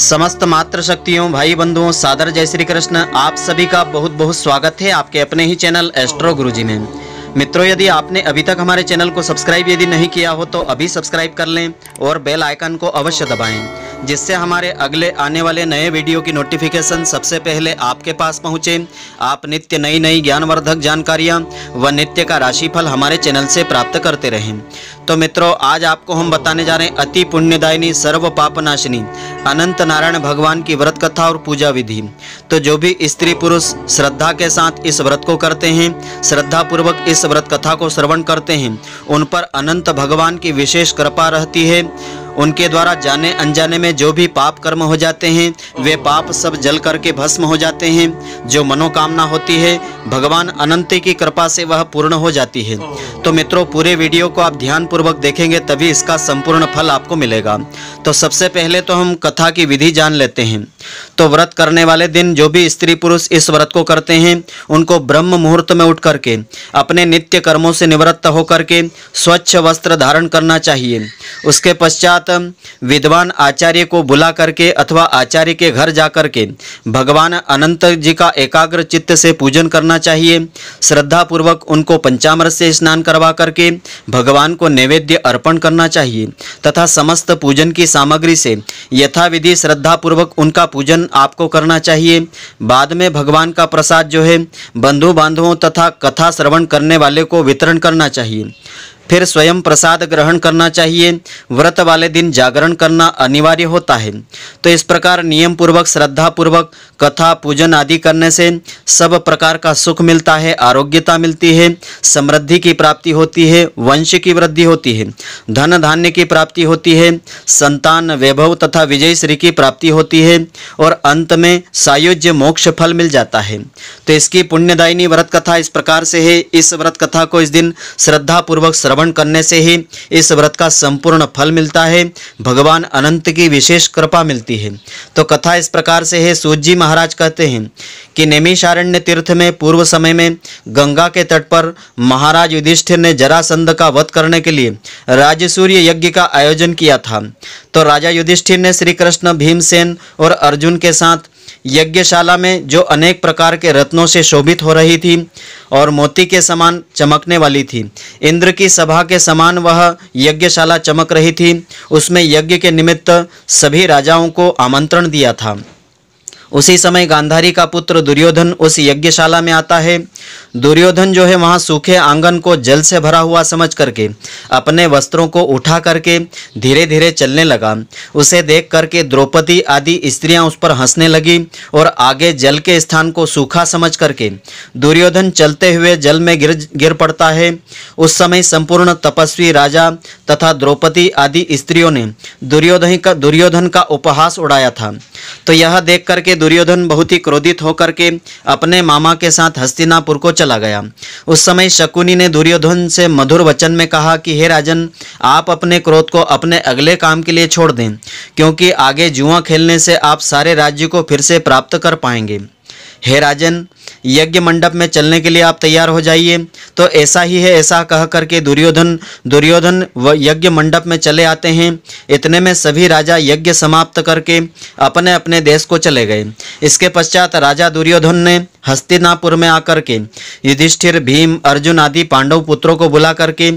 समस्त मात्र शक्तियों भाई बंधुओं सादर जय श्री कृष्ण आप सभी का बहुत बहुत स्वागत है आपके अपने ही चैनल एस्ट्रो गुरुजी में मित्रों यदि आपने अभी तक हमारे चैनल को सब्सक्राइब यदि नहीं किया हो तो अभी सब्सक्राइब कर लें और बेल आइकन को अवश्य दबाएं जिससे हमारे अगले आने वाले नए वीडियो की नोटिफिकेशन सबसे पहले आपके पास पहुँचे आप नित्य नई नई ज्ञानवर्धक जानकारियाँ व नित्य का राशिफल हमारे चैनल से प्राप्त करते रहें तो मित्रों आज आपको हम बताने जा रहे हैं अति पुण्यदायिनी सर्व पापनाशिनी अनंत नारायण भगवान की व्रत कथा और पूजा विधि तो जो भी स्त्री पुरुष श्रद्धा के साथ इस व्रत को करते हैं श्रद्धा पूर्वक इस व्रत कथा को श्रवण करते हैं उन पर अनंत भगवान की विशेष कृपा रहती है उनके द्वारा जाने अनजाने में जो भी पाप कर्म हो जाते हैं वे पाप सब जल करके भस्म हो जाते हैं जो मनोकामना होती है भगवान अनंत की कृपा से वह पूर्ण हो जाती है तो मित्रों पूरे वीडियो को आप ध्यानपूर्वक देखेंगे तभी इसका संपूर्ण फल आपको मिलेगा तो सबसे पहले तो हम कथा की विधि जान लेते हैं तो व्रत करने वाले दिन जो भी स्त्री पुरुष इस व्रत को करते हैं उनको ब्रह्म मुहूर्त में उठ करके अपने नित्य कर्मों से निवृत्त होकर के स्वच्छ वस्त्र धारण करना चाहिए उसके पश्चात अर्थात विद्वान आचार्य को बुला करके अथवा आचार्य के घर जा करके भगवान अनंत जी का एकाग्र चित्त से पूजन करना चाहिए श्रद्धापूर्वक उनको पंचामृत से स्नान करवा करके भगवान को नैवेद्य अर्पण करना चाहिए तथा समस्त पूजन की सामग्री से यथाविधि श्रद्धापूर्वक उनका पूजन आपको करना चाहिए बाद में भगवान का प्रसाद जो है बंधु बांधवों तथा कथा श्रवण करने वाले को वितरण करना चाहिए फिर स्वयं प्रसाद ग्रहण करना चाहिए व्रत वाले दिन जागरण करना अनिवार्य होता है तो इस प्रकार नियम पूर्वक श्रद्धा पूर्वक कथा पूजन आदि करने से सब प्रकार का सुख मिलता है आरोग्यता मिलती है समृद्धि की प्राप्ति होती है वंश की वृद्धि होती है धन धान्य की प्राप्ति होती है संतान वैभव तथा विजय श्री की प्राप्ति होती है और अंत में सायुज्य मोक्ष फल मिल जाता है तो इसकी पुण्यदायिनी व्रत कथा इस प्रकार से है इस व्रत कथा को इस दिन श्रद्धापूर्वक श्रवण श्रवण करने से ही इस व्रत का संपूर्ण फल मिलता है भगवान अनंत की विशेष कृपा मिलती है तो कथा इस प्रकार से है सूत जी महाराज कहते हैं कि नैमिषारण्य तीर्थ में पूर्व समय में गंगा के तट पर महाराज युधिष्ठिर ने जरासंध का वध करने के लिए राजसूर्य यज्ञ का आयोजन किया था तो राजा युधिष्ठिर ने श्री कृष्ण भीमसेन और अर्जुन के साथ यज्ञशाला में जो अनेक प्रकार के रत्नों से शोभित हो रही थी और मोती के समान चमकने वाली थी इंद्र की सभा के समान वह यज्ञशाला चमक रही थी उसमें यज्ञ के निमित्त सभी राजाओं को आमंत्रण दिया था उसी समय गांधारी का पुत्र दुर्योधन उस यज्ञशाला में आता है दुर्योधन जो है वहाँ सूखे आंगन को जल से भरा हुआ समझ करके अपने वस्त्रों को उठा करके धीरे धीरे चलने लगा उसे देख करके द्रौपदी आदि स्त्रियाँ उस पर हंसने लगी और आगे जल के स्थान को सूखा समझ करके दुर्योधन चलते हुए जल में गिर गिर पड़ता है उस समय संपूर्ण तपस्वी राजा तथा द्रौपदी आदि स्त्रियों ने दुर्योधन का दुर्योधन का उपहास उड़ाया था तो यह देख करके दुर्योधन बहुत ही क्रोधित होकर के अपने मामा के साथ हस्तिनापुर को चला गया उस समय शकुनी ने दुर्योधन से मधुर वचन में कहा कि हे राजन आप अपने क्रोध को अपने अगले काम के लिए छोड़ दें क्योंकि आगे जुआ खेलने से आप सारे राज्य को फिर से प्राप्त कर पाएंगे हे राजन यज्ञ मंडप में चलने के लिए आप तैयार हो जाइए तो ऐसा ही है ऐसा कह करके दुर्योधन दुर्योधन व यज्ञ मंडप में चले आते हैं इतने में सभी राजा यज्ञ समाप्त करके अपने अपने देश को चले गए इसके पश्चात राजा दुर्योधन ने हस्तिनापुर में आकर के युधिष्ठिर भीम अर्जुन आदि पांडव पुत्रों को बुला करके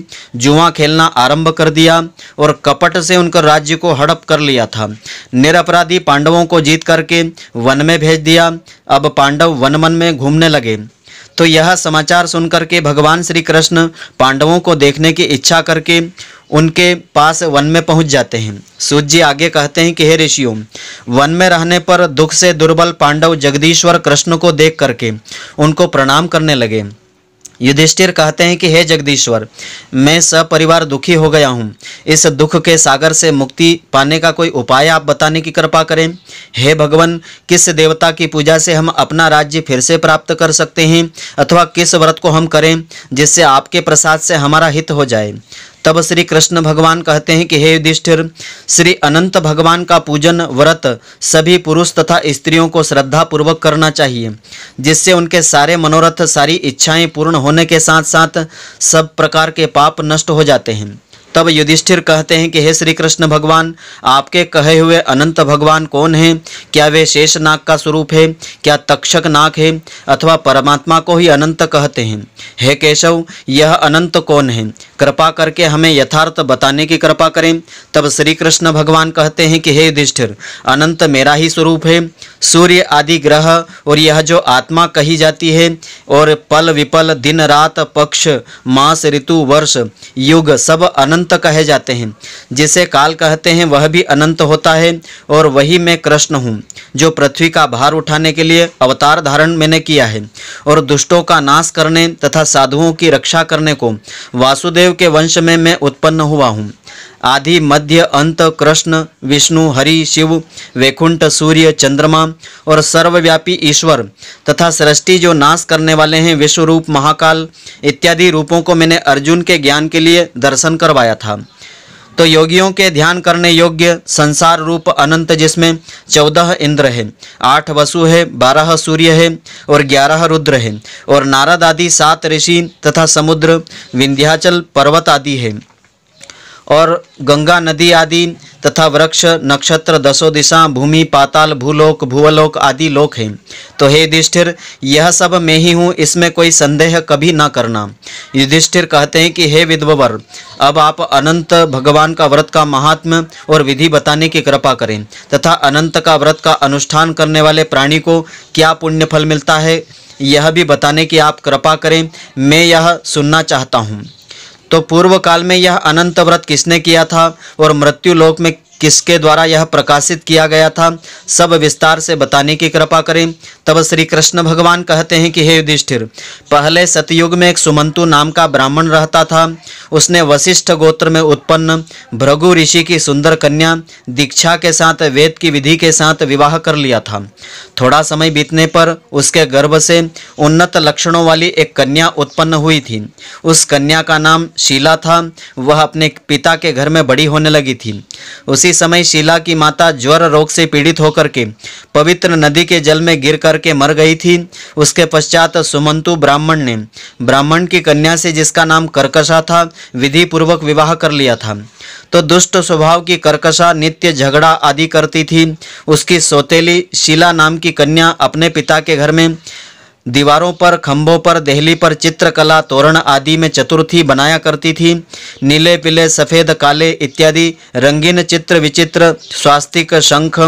जुआ खेलना आरंभ कर दिया और कपट से उनकर राज्य को हड़प कर लिया था निरपराधी पांडवों को जीत करके वन में भेज दिया अब पांडव पांडव वनमन में घूमने लगे तो यह समाचार सुनकर के भगवान श्री कृष्ण पांडवों को देखने की इच्छा करके उनके पास वन में पहुंच जाते हैं सूर्य आगे कहते हैं कि हे ऋषियों वन में रहने पर दुख से दुर्बल पांडव जगदीश्वर कृष्ण को देख करके उनको प्रणाम करने लगे युधिष्ठिर कहते हैं कि हे जगदीश्वर मैं सपरिवार दुखी हो गया हूँ इस दुख के सागर से मुक्ति पाने का कोई उपाय आप बताने की कृपा करें हे भगवान किस देवता की पूजा से हम अपना राज्य फिर से प्राप्त कर सकते हैं अथवा किस व्रत को हम करें जिससे आपके प्रसाद से हमारा हित हो जाए तब श्री कृष्ण भगवान कहते हैं कि हे युधिष्ठिर श्री अनंत भगवान का पूजन व्रत सभी पुरुष तथा स्त्रियों को श्रद्धापूर्वक करना चाहिए जिससे उनके सारे मनोरथ सारी इच्छाएं पूर्ण होने के साथ साथ सब प्रकार के पाप नष्ट हो जाते हैं तब युधिष्ठिर कहते हैं कि हे श्री कृष्ण भगवान आपके कहे हुए अनंत भगवान कौन हैं क्या वे शेष नाक का स्वरूप है क्या तक्षक नाग है अथवा परमात्मा को ही अनंत कहते हैं हे केशव यह अनंत कौन है कृपा करके हमें यथार्थ बताने की कृपा करें तब श्री कृष्ण भगवान कहते हैं कि हे युधिष्ठिर अनंत मेरा ही स्वरूप है सूर्य आदि ग्रह और यह जो आत्मा कही जाती है और पल विपल दिन रात पक्ष मास ऋतु वर्ष युग सब अनंत अनंत कहे जाते हैं जिसे काल कहते हैं वह भी अनंत होता है और वही मैं कृष्ण हूँ जो पृथ्वी का भार उठाने के लिए अवतार धारण मैंने किया है और दुष्टों का नाश करने तथा साधुओं की रक्षा करने को वासुदेव के वंश में मैं उत्पन्न हुआ हूँ आदि मध्य अंत कृष्ण विष्णु हरि शिव वैकुंठ सूर्य चंद्रमा और सर्वव्यापी ईश्वर तथा सृष्टि जो नाश करने वाले हैं विश्व रूप महाकाल इत्यादि रूपों को मैंने अर्जुन के ज्ञान के लिए दर्शन करवाया था तो योगियों के ध्यान करने योग्य संसार रूप अनंत जिसमें चौदह इंद्र है आठ वसु है बारह सूर्य है और ग्यारह रुद्र है और नारद आदि सात ऋषि तथा समुद्र विंध्याचल पर्वत आदि है और गंगा नदी आदि तथा वृक्ष नक्षत्र दसों दिशा भूमि पाताल भूलोक भूवलोक आदि लोक हैं तो हे युधिष्ठिर यह सब मैं ही हूँ इसमें कोई संदेह कभी ना करना युधिष्ठिर कहते हैं कि हे विद्ववर अब आप अनंत भगवान का व्रत का महात्म और विधि बताने की कृपा करें तथा अनंत का व्रत का अनुष्ठान करने वाले प्राणी को क्या पुण्य फल मिलता है यह भी बताने की आप कृपा करें मैं यह सुनना चाहता हूँ तो पूर्व काल में यह अनंत व्रत किसने किया था और मृत्यु लोक में किसके द्वारा यह प्रकाशित किया गया था सब विस्तार से बताने की कृपा करें तब श्री कृष्ण भगवान कहते हैं कि हे युधिष्ठिर पहले सतयुग में एक सुमंतु नाम का ब्राह्मण रहता था उसने वशिष्ठ गोत्र में उत्पन्न भृगु ऋषि की सुंदर कन्या दीक्षा के साथ वेद की विधि के साथ विवाह कर लिया था थोड़ा समय बीतने पर उसके गर्भ से उन्नत लक्षणों वाली एक कन्या उत्पन्न हुई थी उस कन्या का नाम शीला था वह अपने पिता के घर में बड़ी होने लगी थी उसी समय शीला की माता ज्वर रोग से पीड़ित होकर के पवित्र नदी के जल में गिर करके मर गई थी उसके पश्चात सुमंतु ब्राह्मण ने ब्राह्मण की कन्या से जिसका नाम कर्कशा था विधि पूर्वक विवाह कर लिया था तो दुष्ट स्वभाव की कर्कशा नित्य झगड़ा आदि करती थी उसकी सोतेली शीला नाम की कन्या अपने पिता के घर में दीवारों पर खंभों पर दहली पर चित्रकला तोरण आदि में चतुर्थी बनाया करती थी नीले पीले सफ़ेद काले इत्यादि रंगीन चित्र विचित्र स्वास्तिक शंख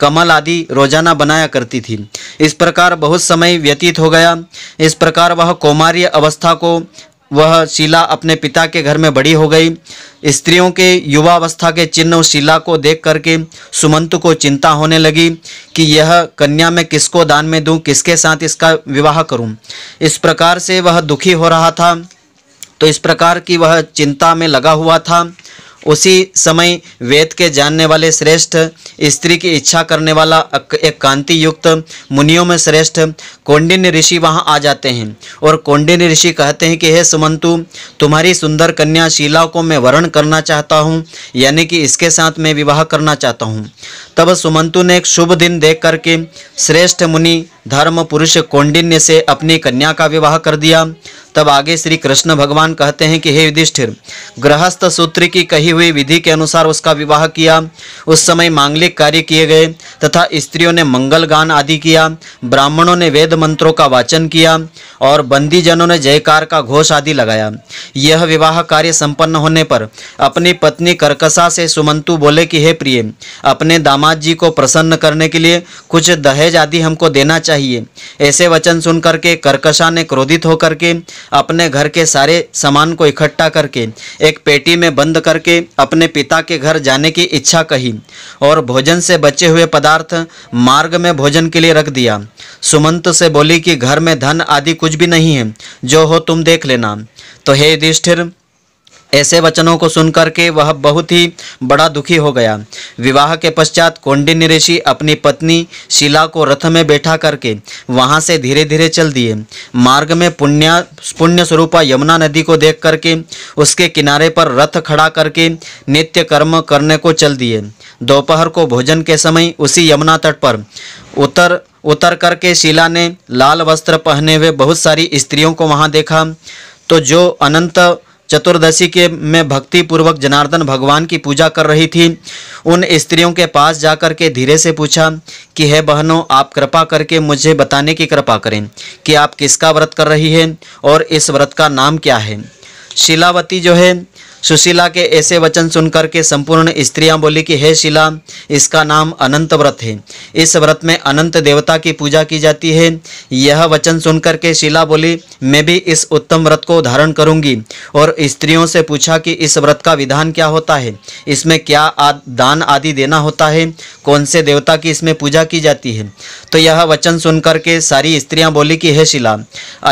कमल आदि रोजाना बनाया करती थी इस प्रकार बहुत समय व्यतीत हो गया इस प्रकार वह कौमार्य अवस्था को वह शीला अपने पिता के घर में बड़ी हो गई स्त्रियों के युवावस्था के चिन्ह शीला को देख करके सुमंत को चिंता होने लगी कि यह कन्या मैं किसको दान में दूं किसके साथ इसका विवाह करूं इस प्रकार से वह दुखी हो रहा था तो इस प्रकार की वह चिंता में लगा हुआ था उसी समय वेद के जानने वाले श्रेष्ठ स्त्री की इच्छा करने वाला एक कांति युक्त मुनियों में श्रेष्ठ कौंडिन्य ऋषि वहां आ जाते हैं और कौंडिन्य ऋषि कहते हैं कि हे सुमंतु तुम्हारी सुंदर कन्या शीला को मैं वर्ण करना चाहता हूं यानी कि इसके साथ मैं विवाह करना चाहता हूं तब सुमंतु ने एक शुभ दिन देख करके श्रेष्ठ मुनि धर्म पुरुष कौंडिन्य से अपनी कन्या का विवाह कर दिया तब आगे श्री कृष्ण भगवान कहते हैं कि हे युधिष्ठिर गृहस्थ सूत्र की कही हुई विधि के अनुसार उसका विवाह किया उस समय मांगलिक कार्य किए गए तथा स्त्रियों ने मंगल गान आदि किया ब्राह्मणों ने वेद मंत्रों का वाचन किया और बंदीजनों ने जयकार का घोष आदि लगाया यह विवाह कार्य संपन्न होने पर अपनी पत्नी कर्कशा से सुमंतु बोले कि हे प्रिय अपने दामाद जी को प्रसन्न करने के लिए कुछ दहेज आदि हमको देना चाहिए ऐसे वचन सुन करके कर्कशा ने क्रोधित होकर के अपने घर के सारे सामान को इकट्ठा करके एक पेटी में बंद करके अपने पिता के घर जाने की इच्छा कही और भोजन से बचे हुए पदार्थ मार्ग में भोजन के लिए रख दिया सुमंत से से बोली कि घर में धन आदि कुछ भी नहीं है जो हो तुम देख लेना तो हे युधिष्ठिर ऐसे वचनों को सुनकर के वह बहुत ही बड़ा दुखी हो गया विवाह के पश्चात कौंडिन्य ऋषि अपनी पत्नी शिला को रथ में बैठा करके वहाँ से धीरे धीरे चल दिए मार्ग में पुण्य पुण्य स्वरूपा यमुना नदी को देख करके उसके किनारे पर रथ खड़ा करके नित्य कर्म करने को चल दिए दोपहर को भोजन के समय उसी यमुना तट पर उतर उतर करके शिला ने लाल वस्त्र पहने हुए बहुत सारी स्त्रियों को वहाँ देखा तो जो अनंत चतुर्दशी के में भक्ति पूर्वक जनार्दन भगवान की पूजा कर रही थी उन स्त्रियों के पास जाकर के धीरे से पूछा कि हे बहनों आप कृपा करके मुझे बताने की कृपा करें कि आप किसका व्रत कर रही हैं और इस व्रत का नाम क्या है शिलावती जो है सुशीला के ऐसे वचन सुनकर के संपूर्ण स्त्रियां बोली कि हे शिला इसका नाम अनंत व्रत है इस व्रत में अनंत देवता की पूजा की जाती है यह वचन सुनकर के शिला बोली मैं भी इस उत्तम व्रत को धारण करूंगी और स्त्रियों से पूछा कि इस व्रत का विधान क्या होता है इसमें क्या आद, दान आदि देना होता है कौन से देवता की इसमें पूजा की जाती है तो यह वचन सुनकर के सारी स्त्रियाँ बोली कि हे शिला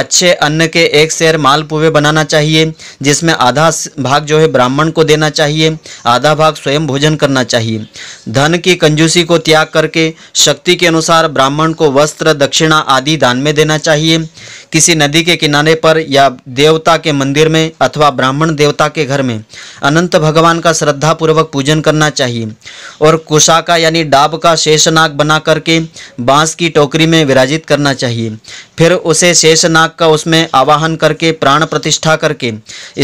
अच्छे अन्न के एक शेर मालपुवे बनाना चाहिए जिसमें आधा भाग जो जो है ब्राह्मण को देना चाहिए आधा भाग स्वयं भोजन करना चाहिए धन की कंजूसी को त्याग करके शक्ति के अनुसार ब्राह्मण को वस्त्र दक्षिणा आदि दान में देना चाहिए किसी नदी के किनारे पर या देवता के मंदिर में अथवा ब्राह्मण देवता के घर में अनंत भगवान का श्रद्धापूर्वक पूजन करना चाहिए और कुशा का यानी डाब का शेषनाग बना करके बांस की टोकरी में विराजित करना चाहिए फिर उसे शेषनाग का उसमें आवाहन करके प्राण प्रतिष्ठा करके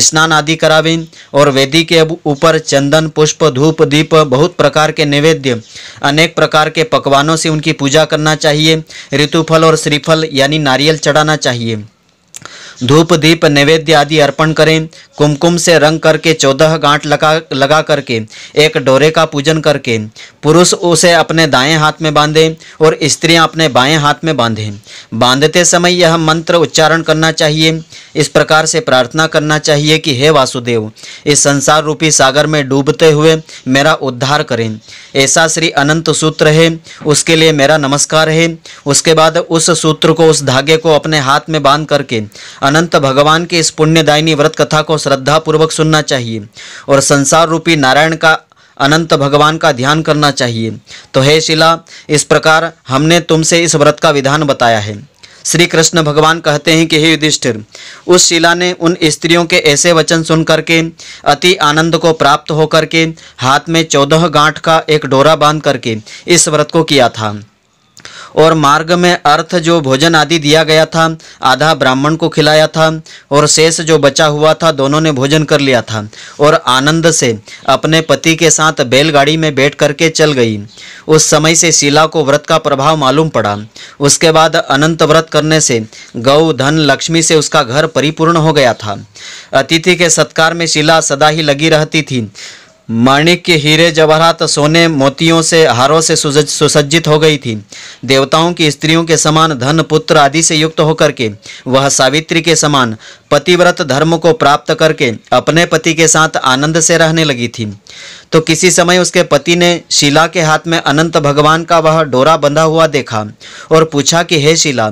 स्नान आदि करावें और वेदी के ऊपर चंदन पुष्प धूप दीप बहुत प्रकार के नैवेद्य अनेक प्रकार के पकवानों से उनकी पूजा करना चाहिए ऋतुफल और श्रीफल यानी नारियल चढ़ाना चाहिए धूप दीप नैवेद्य आदि अर्पण करें कुमकुम से रंग करके चौदह गांठ लगा लगा करके एक डोरे का पूजन करके पुरुष उसे अपने दाएं हाथ में बांधे और स्त्रियां अपने बाएं हाथ में बांधें बांधते समय यह मंत्र उच्चारण करना चाहिए इस प्रकार से प्रार्थना करना चाहिए कि हे वासुदेव इस संसार रूपी सागर में डूबते हुए मेरा उद्धार करें ऐसा श्री अनंत सूत्र है उसके लिए मेरा नमस्कार है उसके बाद उस सूत्र को उस धागे को अपने हाथ में बांध करके अनंत भगवान की इस पुण्यदायिनी व्रत कथा को श्रद्धापूर्वक सुनना चाहिए और संसार रूपी नारायण का अनंत भगवान का ध्यान करना चाहिए तो हे शिला इस प्रकार हमने तुमसे इस व्रत का विधान बताया है श्री कृष्ण भगवान कहते हैं कि हे युधिष्ठिर उस शिला ने उन स्त्रियों के ऐसे वचन सुन करके अति आनंद को प्राप्त होकर के हाथ में चौदह गांठ का एक डोरा बांध करके इस व्रत को किया था और मार्ग में अर्थ जो भोजन आदि दिया गया था आधा ब्राह्मण को खिलाया था और शेष जो बचा हुआ था दोनों ने भोजन कर लिया था और आनंद से अपने पति के साथ बैलगाड़ी में बैठ करके चल गई उस समय से शिला को व्रत का प्रभाव मालूम पड़ा उसके बाद अनंत व्रत करने से गौ धन लक्ष्मी से उसका घर परिपूर्ण हो गया था अतिथि के सत्कार में शिला सदा ही लगी रहती थी माणिक के हीरे जवाहरात सोने मोतियों से हारों से सुसज्जित हो गई थी देवताओं की स्त्रियों के समान धन पुत्र आदि से युक्त होकर के वह सावित्री के समान पतिव्रत धर्म को प्राप्त करके अपने पति के साथ आनंद से रहने लगी थी तो किसी समय उसके पति ने शिला के हाथ में अनंत भगवान का वह डोरा बंधा हुआ देखा और पूछा कि हे शिला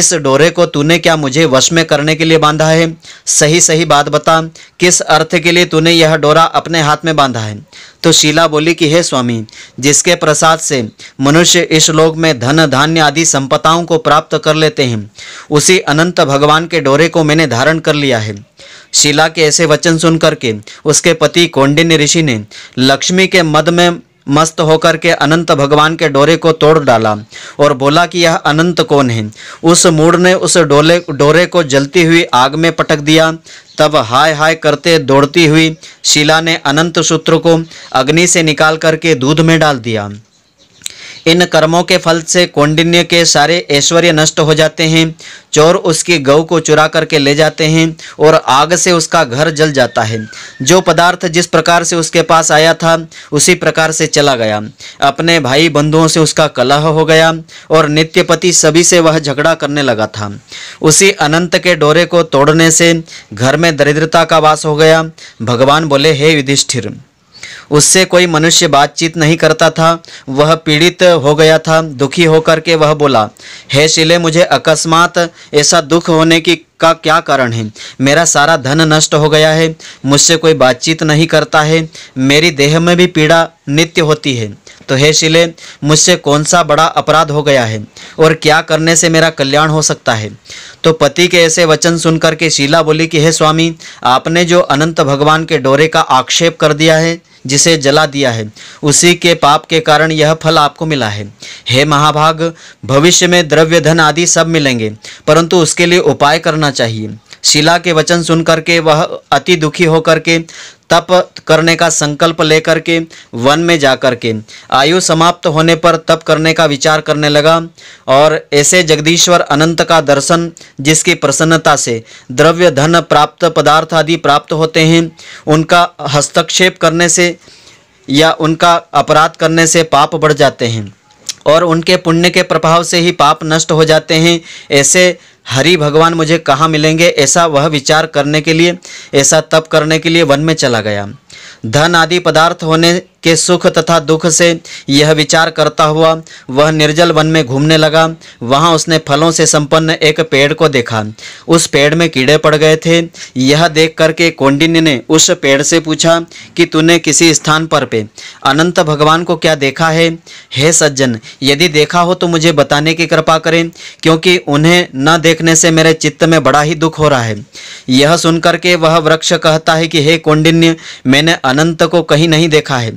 इस डोरे को तूने क्या मुझे वश में करने के लिए बांधा है सही सही बात बता किस अर्थ के लिए तूने यह डोरा अपने हाथ में बांधा है तो शीला बोली कि हे स्वामी जिसके प्रसाद से मनुष्य इस लोक में धन धान्य आदि संपदाओं को प्राप्त कर लेते हैं उसी अनंत भगवान के डोरे को मैंने धारण कर लिया है शीला के ऐसे वचन सुन करके उसके पति कौंडिन्य ऋषि ने लक्ष्मी के मद में मस्त होकर के अनंत भगवान के डोरे को तोड़ डाला और बोला कि यह अनंत कौन है उस मूड ने उस डोले डोरे को जलती हुई आग में पटक दिया तब हाय हाय करते दौड़ती हुई शिला ने अनंत सूत्र को अग्नि से निकाल करके दूध में डाल दिया इन कर्मों के फल से कौंडिन्य के सारे ऐश्वर्य नष्ट हो जाते हैं चोर उसकी गऊ को चुरा करके ले जाते हैं और आग से उसका घर जल जाता है जो पदार्थ जिस प्रकार से उसके पास आया था उसी प्रकार से चला गया अपने भाई बंधुओं से उसका कलह हो गया और नित्यपति सभी से वह झगड़ा करने लगा था उसी अनंत के डोरे को तोड़ने से घर में दरिद्रता का वास हो गया भगवान बोले हे युधिष्ठिर उससे कोई मनुष्य बातचीत नहीं करता था वह पीड़ित हो गया था दुखी होकर के वह बोला हे शिले मुझे अकस्मात ऐसा दुख होने की का क्या कारण है मेरा सारा धन नष्ट हो गया है मुझसे कोई बातचीत नहीं करता है मेरी देह में भी पीड़ा नित्य होती है तो हे शिले मुझसे कौन सा बड़ा अपराध हो गया है और क्या करने से मेरा कल्याण हो सकता है तो पति के ऐसे वचन सुनकर के शीला बोली कि हे स्वामी आपने जो अनंत भगवान के डोरे का आक्षेप कर दिया है जिसे जला दिया है उसी के पाप के कारण यह फल आपको मिला है हे महाभाग भविष्य में द्रव्य धन आदि सब मिलेंगे परंतु उसके लिए उपाय करना चाहिए शिला के वचन सुन करके वह अति दुखी होकर के तप करने का संकल्प लेकर के वन में जा कर के आयु समाप्त होने पर तप करने का विचार करने लगा और ऐसे जगदीश्वर अनंत का दर्शन जिसकी प्रसन्नता से द्रव्य धन प्राप्त पदार्थ आदि प्राप्त होते हैं उनका हस्तक्षेप करने से या उनका अपराध करने से पाप बढ़ जाते हैं और उनके पुण्य के प्रभाव से ही पाप नष्ट हो जाते हैं ऐसे हरि भगवान मुझे कहाँ मिलेंगे ऐसा वह विचार करने के लिए ऐसा तप करने के लिए वन में चला गया धन आदि पदार्थ होने के सुख तथा दुख से यह विचार करता हुआ वह निर्जल वन में घूमने लगा वहां उसने फलों से संपन्न एक पेड़ को देखा उस पेड़ में कीड़े पड़ गए थे यह देख करके कौंडिन्य ने उस पेड़ से पूछा कि तूने किसी स्थान पर पे अनंत भगवान को क्या देखा है हे सज्जन यदि देखा हो तो मुझे बताने की कृपा करें क्योंकि उन्हें न देखने से मेरे चित्त में बड़ा ही दुख हो रहा है यह सुनकर के वह वृक्ष कहता है कि हे कौंडिन्य मैंने अनंत को कहीं नहीं देखा है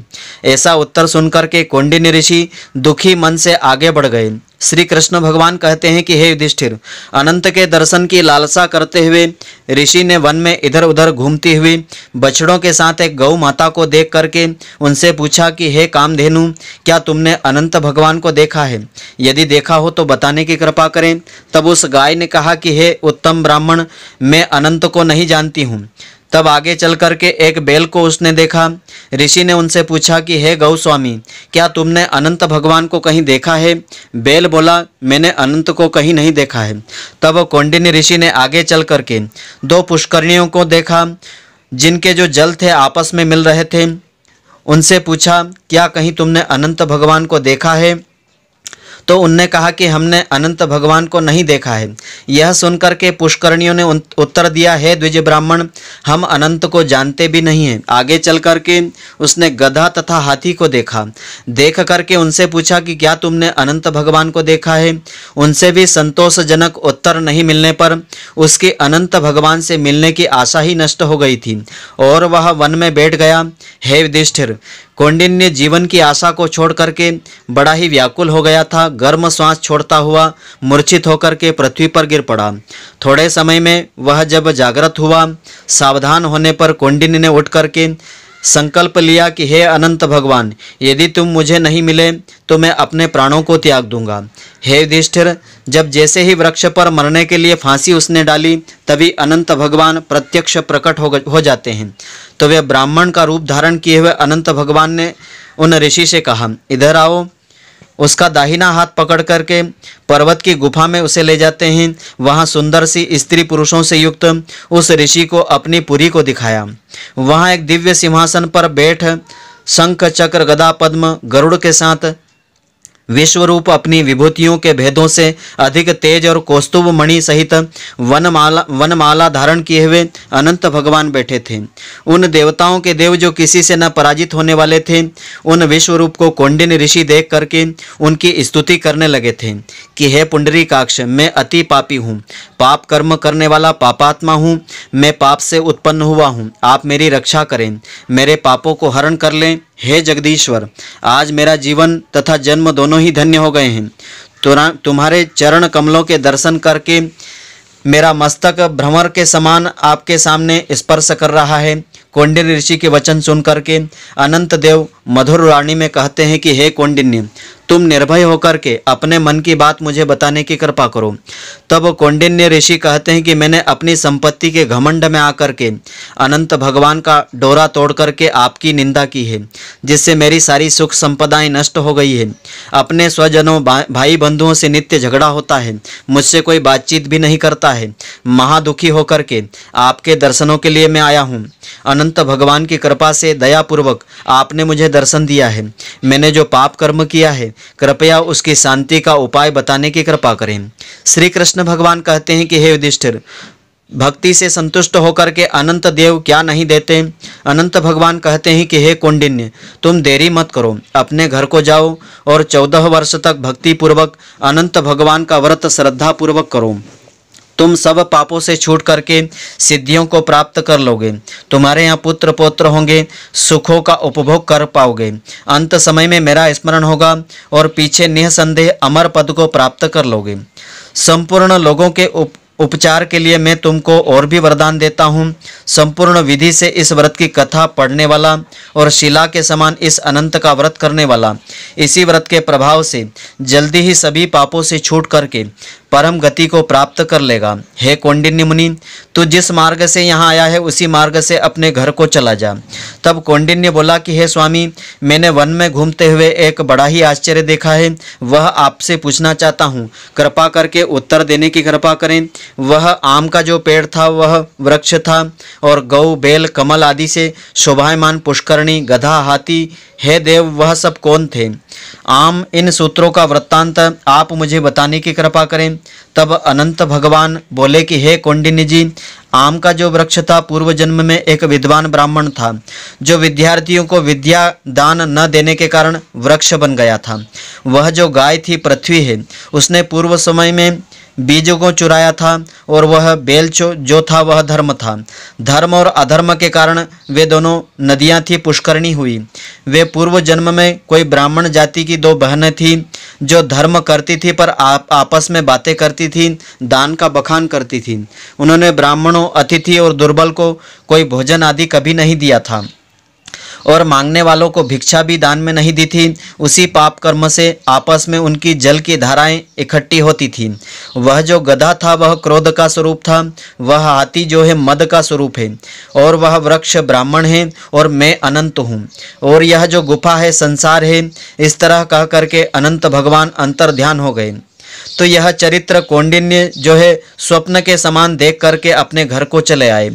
ऐसा उत्तर सुनकर के कौंडिन्य ऋषि दुखी मन से आगे बढ़ गए श्री कृष्ण भगवान कहते हैं कि हे युधिष्ठिर अनंत के दर्शन की लालसा करते हुए ऋषि ने वन में इधर उधर घूमती हुई बछड़ों के साथ एक गौ माता को देख करके उनसे पूछा कि हे कामधेनु क्या तुमने अनंत भगवान को देखा है यदि देखा हो तो बताने की कृपा करें तब उस गाय ने कहा कि हे उत्तम ब्राह्मण मैं अनंत को नहीं जानती हूँ तब आगे चल करके एक बैल को उसने देखा ऋषि ने उनसे पूछा कि हे गौ स्वामी क्या तुमने अनंत भगवान को कहीं देखा है बैल बोला मैंने अनंत को कहीं नहीं देखा है तब कौंडिन्य ऋषि ने आगे चल करके दो पुष्करणियों को देखा जिनके जो जल थे आपस में मिल रहे थे उनसे पूछा क्या कहीं तुमने अनंत भगवान को देखा है तो उनने कहा कि हमने अनंत भगवान को नहीं देखा है यह सुनकर के पुष्करणियों ने उत्तर दिया है द्विज ब्राह्मण हम अनंत को जानते भी नहीं हैं आगे चल करके उसने गधा तथा हाथी को देखा देख करके उनसे पूछा कि क्या तुमने अनंत भगवान को देखा है उनसे भी संतोषजनक उत्तर नहीं मिलने पर उसके अनंत भगवान से मिलने की आशा ही नष्ट हो गई थी और वह वन में बैठ गया हे युधिष्ठिर कौंडिन्य जीवन की आशा को छोड़ करके बड़ा ही व्याकुल हो गया था गर्म श्वास छोड़ता हुआ मूर्छित होकर के पृथ्वी पर गिर पड़ा थोड़े समय में वह जब जागृत हुआ सावधान होने पर कुंडिन ने उठ करके संकल्प लिया कि हे अनंत भगवान यदि तुम मुझे नहीं मिले तो मैं अपने प्राणों को त्याग दूंगा हे युधिष्ठिर जब जैसे ही वृक्ष पर मरने के लिए फांसी उसने डाली तभी अनंत भगवान प्रत्यक्ष प्रकट हो हो जाते हैं तो वे ब्राह्मण का रूप धारण किए हुए अनंत भगवान ने उन ऋषि से कहा इधर आओ उसका दाहिना हाथ पकड़ करके पर्वत की गुफा में उसे ले जाते हैं वहाँ सुंदर सी स्त्री पुरुषों से युक्त उस ऋषि को अपनी पुरी को दिखाया वहाँ एक दिव्य सिंहासन पर बैठ शंख चक्र गदा पद्म गरुड़ के साथ विश्वरूप अपनी विभूतियों के भेदों से अधिक तेज और कौस्तुभ मणि सहित वनमाला वनमाला धारण किए हुए अनंत भगवान बैठे थे उन देवताओं के देव जो किसी से न पराजित होने वाले थे उन विश्वरूप को कौंडिन ऋषि देख करके उनकी स्तुति करने लगे थे कि हे पुंडरी काक्ष मैं अति पापी हूँ पाप कर्म करने वाला पापात्मा हूँ मैं पाप से उत्पन्न हुआ हूँ आप मेरी रक्षा करें मेरे पापों को हरण कर लें हे जगदीश्वर आज मेरा जीवन तथा जन्म दोनों ही धन्य हो गए हैं तुम्हारे चरण कमलों के दर्शन करके मेरा मस्तक भ्रमर के समान आपके सामने स्पर्श कर रहा है कौंडिन्य ऋषि के वचन सुन करके अनंत देव मधुर राणी में कहते हैं कि हे कौंडिन्य तुम निर्भय होकर के अपने मन की बात मुझे बताने की कृपा करो तब कौंडिन्य ऋषि कहते हैं कि मैंने अपनी संपत्ति के घमंड में आकर के अनंत भगवान का डोरा तोड़ करके आपकी निंदा की है जिससे मेरी सारी सुख संपदाएं नष्ट हो गई है अपने स्वजनों भाई बंधुओं से नित्य झगड़ा होता है मुझसे कोई बातचीत भी नहीं करता है महादुखी होकर के आपके दर्शनों के लिए मैं आया हूँ अनंत भगवान की कृपा से दयापूर्वक आपने मुझे दर्शन दिया है मैंने जो पाप कर्म किया है कृपया उसकी शांति का उपाय बताने की कृपा करें श्री कृष्ण भगवान कहते हैं कि हे युधिष्ठिर भक्ति से संतुष्ट होकर के अनंत देव क्या नहीं देते अनंत भगवान कहते हैं कि हे कौंडिन्य तुम देरी मत करो अपने घर को जाओ और चौदह वर्ष तक भक्ति पूर्वक अनंत भगवान का व्रत श्रद्धा पूर्वक करो तुम सब पापों से छूट करके सिद्धियों को प्राप्त कर लोगे तुम्हारे यहाँ पुत्र पोत्र होंगे सुखों का उपभोग कर पाओगे अंत समय में मेरा स्मरण होगा और पीछे निःसंदेह अमर पद को प्राप्त कर लोगे संपूर्ण लोगों के उप उपचार के लिए मैं तुमको और भी वरदान देता हूँ संपूर्ण विधि से इस व्रत की कथा पढ़ने वाला और शिला के समान इस अनंत का व्रत करने वाला इसी व्रत के प्रभाव से जल्दी ही सभी पापों से छूट करके परम गति को प्राप्त कर लेगा हे कौंडिन्य मुनि तू जिस मार्ग से यहाँ आया है उसी मार्ग से अपने घर को चला जा तब कौंडिन्य बोला कि हे स्वामी मैंने वन में घूमते हुए एक बड़ा ही आश्चर्य देखा है वह आपसे पूछना चाहता हूँ कृपा करके उत्तर देने की कृपा करें वह आम का जो पेड़ था वह वृक्ष था और गौ बेल कमल आदि से शोभायमान पुष्करणी गधा हाथी हे देव वह सब कौन थे आम इन सूत्रों का वृत्तांत आप मुझे बताने की कृपा करें तब अनंत भगवान बोले कि हे कौंडिन्य जी आम का जो वृक्ष था पूर्व जन्म में एक विद्वान ब्राह्मण था जो विद्यार्थियों को विद्या दान न देने के कारण वृक्ष बन गया था वह जो गाय थी पृथ्वी है उसने पूर्व समय में बीजों को चुराया था और वह बेल जो था वह धर्म था धर्म और अधर्म के कारण वे दोनों नदियां थी पुष्करणी हुई वे पूर्व जन्म में कोई ब्राह्मण जाति की दो बहनें थीं जो धर्म करती थी पर आप, आपस में बातें करती थी दान का बखान करती थी उन्होंने ब्राह्मणों अतिथि और दुर्बल को कोई भोजन आदि कभी नहीं दिया था और मांगने वालों को भिक्षा भी दान में नहीं दी थी उसी पाप कर्म से आपस में उनकी जल की धाराएं इकट्ठी होती थी वह जो गधा था वह क्रोध का स्वरूप था वह हाथी जो है मद का स्वरूप है और वह वृक्ष ब्राह्मण है और मैं अनंत हूँ और यह जो गुफा है संसार है इस तरह कह करके अनंत भगवान अंतर ध्यान हो गए तो यह चरित्र कौंडिन्य जो है स्वप्न के समान देख करके अपने घर को चले आए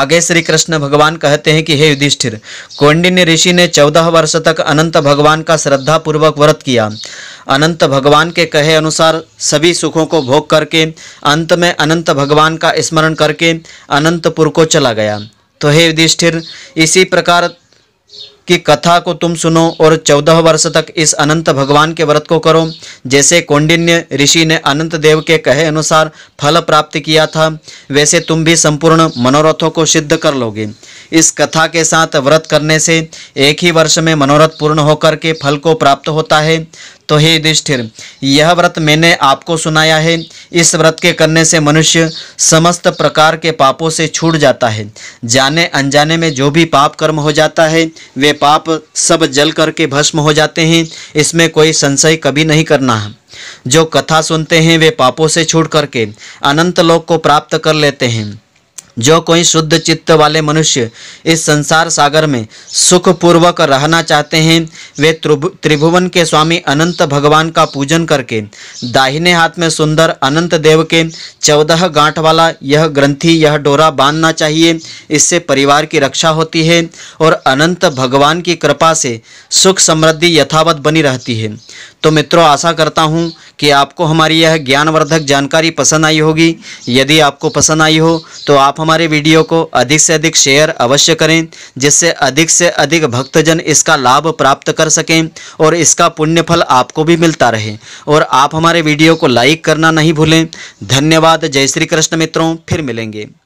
आगे श्री कृष्ण भगवान कहते हैं कि हे युधिष्ठिर कौंडिन्य ऋषि ने चौदह वर्ष तक अनंत भगवान का श्रद्धापूर्वक व्रत किया अनंत भगवान के कहे अनुसार सभी सुखों को भोग करके अंत में अनंत भगवान का स्मरण करके अनंतपुर को चला गया तो हे युधिष्ठिर इसी प्रकार की कथा को तुम सुनो और चौदह वर्ष तक इस अनंत भगवान के व्रत को करो जैसे कौंडिन्य ऋषि ने अनंत देव के कहे अनुसार फल प्राप्त किया था वैसे तुम भी संपूर्ण मनोरथों को सिद्ध कर लोगे इस कथा के साथ व्रत करने से एक ही वर्ष में मनोरथ पूर्ण होकर के फल को प्राप्त होता है तो हे युधिष्ठिर यह व्रत मैंने आपको सुनाया है इस व्रत के करने से मनुष्य समस्त प्रकार के पापों से छूट जाता है जाने अनजाने में जो भी पाप कर्म हो जाता है वे पाप सब जल करके भस्म हो जाते हैं इसमें कोई संशय कभी नहीं करना है जो कथा सुनते हैं वे पापों से छूट करके अनंत लोक को प्राप्त कर लेते हैं जो कोई शुद्ध चित्त वाले मनुष्य इस संसार सागर में सुखपूर्वक रहना चाहते हैं वे त्रिभुवन के स्वामी अनंत भगवान का पूजन करके दाहिने हाथ में सुंदर अनंत देव के चौदह गांठ वाला यह ग्रंथि यह डोरा बांधना चाहिए इससे परिवार की रक्षा होती है और अनंत भगवान की कृपा से सुख समृद्धि यथावत बनी रहती है तो मित्रों आशा करता हूँ कि आपको हमारी यह ज्ञानवर्धक जानकारी पसंद आई होगी यदि आपको पसंद आई हो तो आप हमारे वीडियो को अधिक से अधिक शेयर अवश्य करें जिससे अधिक से अधिक भक्तजन इसका लाभ प्राप्त कर सकें और इसका पुण्यफल आपको भी मिलता रहे और आप हमारे वीडियो को लाइक करना नहीं भूलें धन्यवाद जय श्री कृष्ण मित्रों फिर मिलेंगे